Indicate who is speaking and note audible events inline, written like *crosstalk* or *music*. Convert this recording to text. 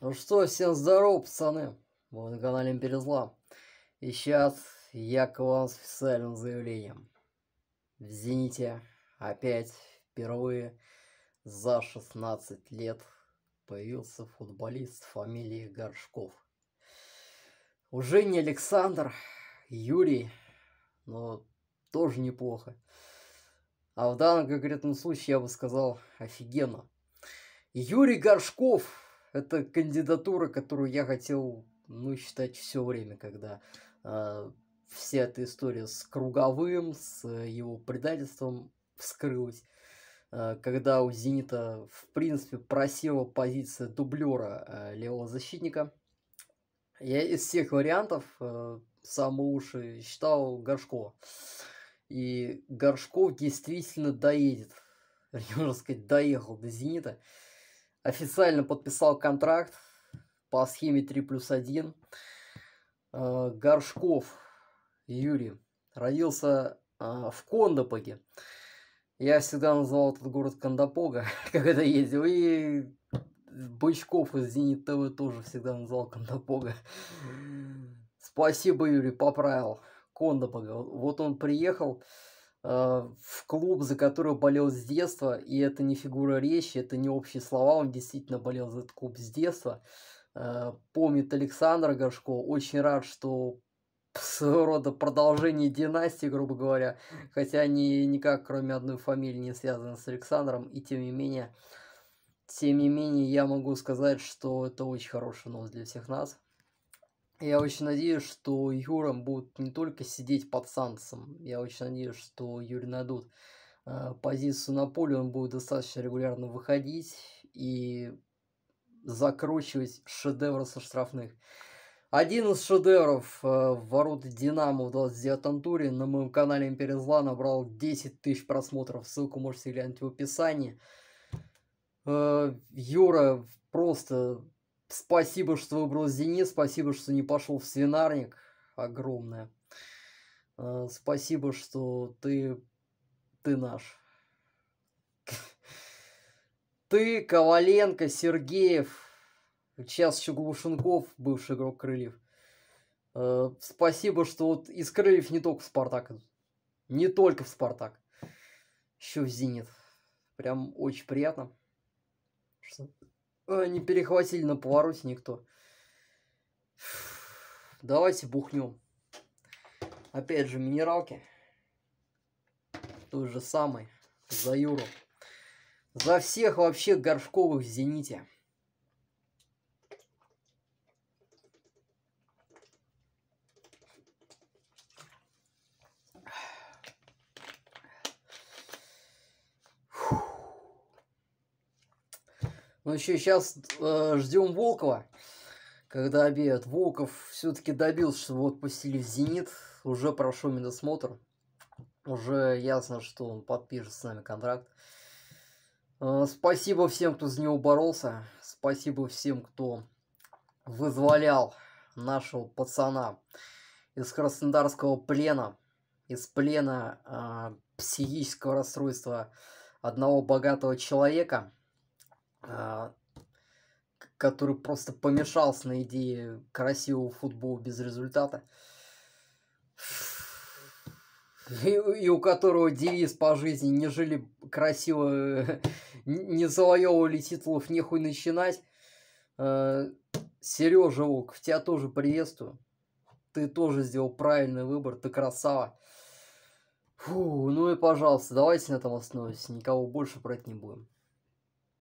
Speaker 1: Ну что, всем здорово, пацаны! Вы на канале Империя И сейчас я к вам с официальным заявлением. В Зените опять впервые за 16 лет появился футболист фамилии Горшков. Уже не Александр, Юрий, но тоже неплохо. А в данном конкретном случае я бы сказал офигенно. Юрий Горшков это кандидатура, которую я хотел, ну, считать все время, когда э, вся эта история с Круговым, с его предательством вскрылась. Э, когда у Зенита, в принципе, просела позиция дублера э, левого защитника. Я из всех вариантов э, самый лучший считал Горшко. И Горшков действительно доедет. *laughs* Я уже сказать, доехал до «Зенита». Э, официально подписал контракт по схеме 3 плюс 1. А, Горшков Юрий родился а, в Кондопоге. Я всегда называл этот город Кондопога, *laughs* когда ездил. И Бычков из Зенит ТВ тоже всегда называл Кондопога. Спасибо, Юрий, поправил. Кондопога. Вот он приехал. Э, в клуб, за который болел с детства, и это не фигура речи, это не общие слова, он действительно болел за этот клуб с детства. Э, помнит Александра Горшко, очень рад, что своего рода продолжение династии, грубо говоря, хотя они никак, кроме одной фамилии, не связаны с Александром, и тем не менее, тем не менее, я могу сказать, что это очень хорошая новость для всех нас. Я очень надеюсь, что Юрам будут не только сидеть под санкцем. Я очень надеюсь, что Юрий найдут э, позицию на поле, он будет достаточно регулярно выходить и закручивать шедевры со штрафных. Один из шедевров э, а, ворот Динамо в 29-м туре на моем канале Империя Зла набрал 10 тысяч просмотров. Ссылку можете глянуть в описании. Э, Юра просто Спасибо, что выбрал Зенит, спасибо, что не пошел в свинарник. Огромное. Э, спасибо, что ты... Ты наш. *laughs* Ты, Коваленко, Сергеев, сейчас еще Глушенков, бывший игрок Крыльев. Э, спасибо, что вот из Крыльев не только в Спартак Не только в Спартак. Еще в Зенит. Прям очень приятно. Что? Э, не перехватили на повороте никто. Давайте бухнем. Опять же, минералки. То же самое. За Юру. За всех вообще горшковых в «Зените». Ну еще сейчас э, ждем Волкова, когда обеют. Волков все-таки добился, что его отпустили в «Зенит». Уже прошел медосмотр. Уже ясно, что он подпишет с нами контракт. Э, спасибо всем, кто за него боролся. Спасибо всем, кто вызволял нашего пацана из краснодарского плена. Из плена э, психического расстройства одного богатого человека – а, который просто помешался на идее красивого футбола без результата. *laughs* И, и у которого девиз по жизни не жили красиво, *laughs* не завоевывали титулов, нехуй начинать. А, Сережа Волков, тебя тоже приветствую. Ты тоже сделал правильный выбор, ты красава. Фу, ну и пожалуйста, давайте на этом остановимся, никого больше брать не будем.